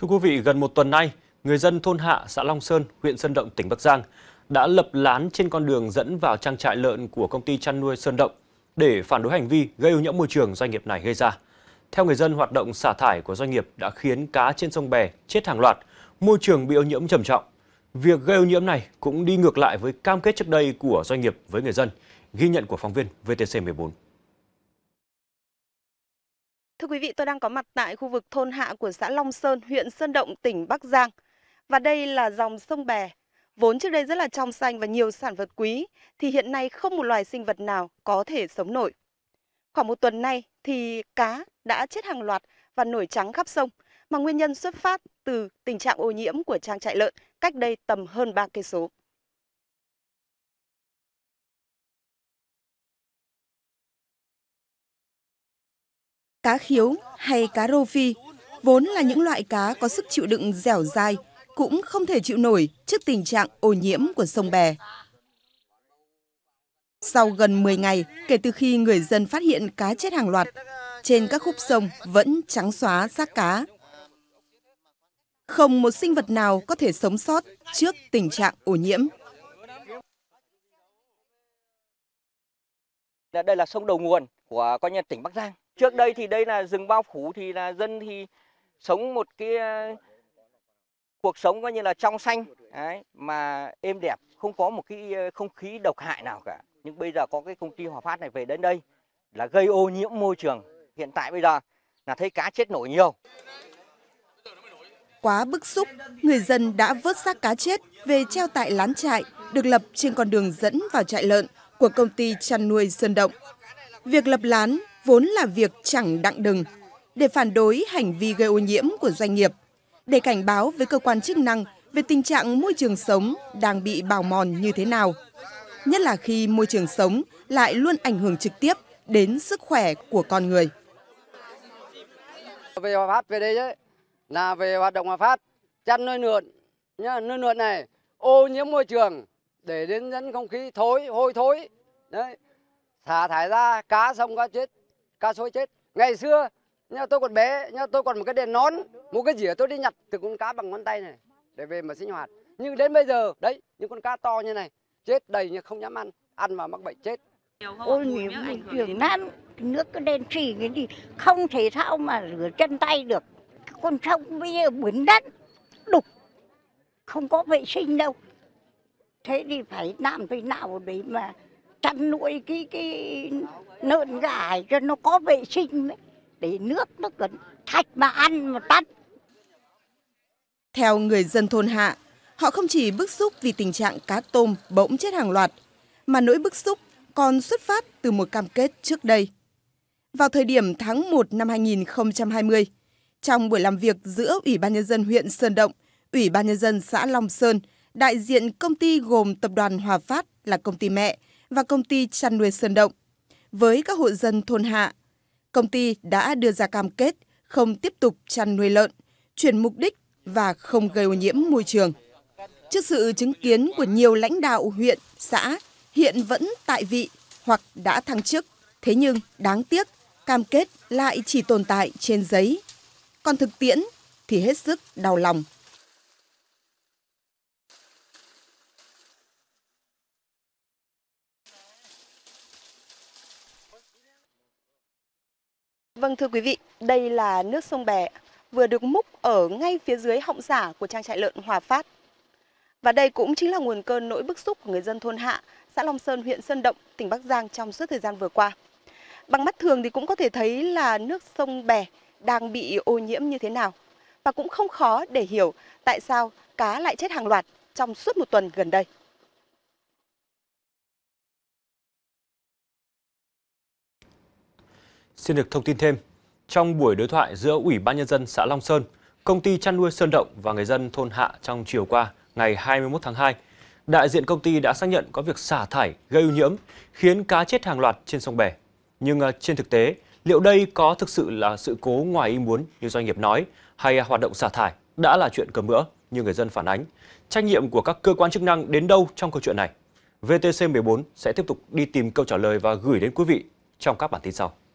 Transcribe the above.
Thưa quý vị, gần một tuần nay, người dân thôn Hạ, xã Long Sơn, huyện Sơn Động, tỉnh Bắc Giang đã lập lán trên con đường dẫn vào trang trại lợn của công ty chăn nuôi Sơn Động để phản đối hành vi gây ô nhiễm môi trường doanh nghiệp này gây ra. Theo người dân, hoạt động xả thải của doanh nghiệp đã khiến cá trên sông Bè chết hàng loạt, môi trường bị ô nhiễm trầm trọng. Việc gây ô nhiễm này cũng đi ngược lại với cam kết trước đây của doanh nghiệp với người dân, ghi nhận của phóng viên VTC14. Thưa quý vị, tôi đang có mặt tại khu vực thôn Hạ của xã Long Sơn, huyện Sơn Động, tỉnh Bắc Giang. Và đây là dòng sông Bè. Vốn trước đây rất là trong xanh và nhiều sản vật quý, thì hiện nay không một loài sinh vật nào có thể sống nổi. Khoảng một tuần nay thì cá đã chết hàng loạt và nổi trắng khắp sông, mà nguyên nhân xuất phát từ tình trạng ô nhiễm của trang trại lợn cách đây tầm hơn 3 cây số. cá khiếu hay cá rô phi, vốn là những loại cá có sức chịu đựng dẻo dai, cũng không thể chịu nổi trước tình trạng ô nhiễm của sông bè. Sau gần 10 ngày kể từ khi người dân phát hiện cá chết hàng loạt, trên các khúc sông vẫn trắng xóa xác cá. Không một sinh vật nào có thể sống sót trước tình trạng ô nhiễm. Đây là sông đầu nguồn của coi nhân tỉnh Bắc Giang trước đây thì đây là rừng bao phủ thì là dân thì sống một cái ờ, cuộc sống coi như là trong xanh đấy, mà êm đẹp không có một cái ờ, không khí độc hại nào cả nhưng bây giờ có cái công ty hòa phát này về đến đây là gây ô nhiễm môi trường hiện tại bây giờ là thấy cá chết nổi nhiều quá bức xúc người dân đã vớt xác cá chết về treo tại lán trại được lập trên con đường dẫn vào trại lợn của công ty chăn nuôi sơn động Việc lập lán vốn là việc chẳng đặng đừng để phản đối hành vi gây ô nhiễm của doanh nghiệp, để cảnh báo với cơ quan chức năng về tình trạng môi trường sống đang bị bào mòn như thế nào. Nhất là khi môi trường sống lại luôn ảnh hưởng trực tiếp đến sức khỏe của con người. Về Hòa Phát về đây đấy, là về hoạt động Hòa Phát, chăn nuôi lượn, nhá, nuôi lượn này ô nhiễm môi trường để đến dẫn không khí thối, hôi thối. Đấy, thả thải ra cá sông cá chết cá sôi chết ngày xưa nhà tôi còn bé nhà tôi còn một cái đèn nón một cái dĩa tôi đi nhặt từ con cá bằng ngón tay này để về mà sinh hoạt nhưng đến bây giờ đấy những con cá to như này chết đầy nhưng không dám ăn ăn mà mắc bệnh chết ô nhiễm môi trường nan nước cứ đen xì cái gì không thể sao mà rửa chân tay được con sông bây giờ bẩn đất đục không có vệ sinh đâu thế thì phải làm thế nào để mà chăn nuôi cái cái nợn gà cho nó có vệ sinh ấy. để nước nó cần thạch mà ăn mà tắt theo người dân thôn hạ họ không chỉ bức xúc vì tình trạng cá tôm bỗng chết hàng loạt mà nỗi bức xúc còn xuất phát từ một cam kết trước đây vào thời điểm tháng 1 năm 2020 trong buổi làm việc giữa Ủy ban Nhân dân huyện Sơn Động, Ủy ban Nhân dân xã Long Sơn, đại diện công ty gồm Tập đoàn Hòa Phát là công ty mẹ, và công ty chăn nuôi Sơn Động. Với các hộ dân thôn hạ, công ty đã đưa ra cam kết không tiếp tục chăn nuôi lợn, chuyển mục đích và không gây ô nhiễm môi trường. Trước sự chứng kiến của nhiều lãnh đạo huyện, xã, hiện vẫn tại vị hoặc đã thăng chức, thế nhưng đáng tiếc cam kết lại chỉ tồn tại trên giấy. Còn thực tiễn thì hết sức đau lòng. Vâng thưa quý vị, đây là nước sông Bè vừa được múc ở ngay phía dưới họng xả của trang trại lợn Hòa Phát. Và đây cũng chính là nguồn cơn nỗi bức xúc của người dân thôn Hạ, xã Long Sơn, huyện Sơn Động, tỉnh Bắc Giang trong suốt thời gian vừa qua. Bằng mắt thường thì cũng có thể thấy là nước sông Bè đang bị ô nhiễm như thế nào. Và cũng không khó để hiểu tại sao cá lại chết hàng loạt trong suốt một tuần gần đây. Xin được thông tin thêm, trong buổi đối thoại giữa Ủy ban Nhân dân xã Long Sơn, công ty chăn nuôi Sơn Động và người dân thôn Hạ trong chiều qua ngày 21 tháng 2, đại diện công ty đã xác nhận có việc xả thải gây ô nhiễm khiến cá chết hàng loạt trên sông Bè. Nhưng à, trên thực tế, liệu đây có thực sự là sự cố ngoài ý muốn như doanh nghiệp nói hay hoạt động xả thải đã là chuyện cơm bữa như người dân phản ánh? Trách nhiệm của các cơ quan chức năng đến đâu trong câu chuyện này? VTC14 sẽ tiếp tục đi tìm câu trả lời và gửi đến quý vị trong các bản tin sau.